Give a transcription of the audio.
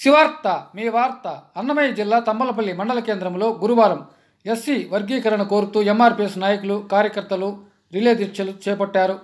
శివార్త మీ వార్త అన్నమయ్య జిల్లా తమ్మలపల్లి మండల కేంద్రంలో గురువారం ఎస్సీ వర్గీకరణ కోరుతూ ఎంఆర్పిఎస్ నాయకులు కార్యకర్తలు రిలే దీక్షలు చేపట్టారు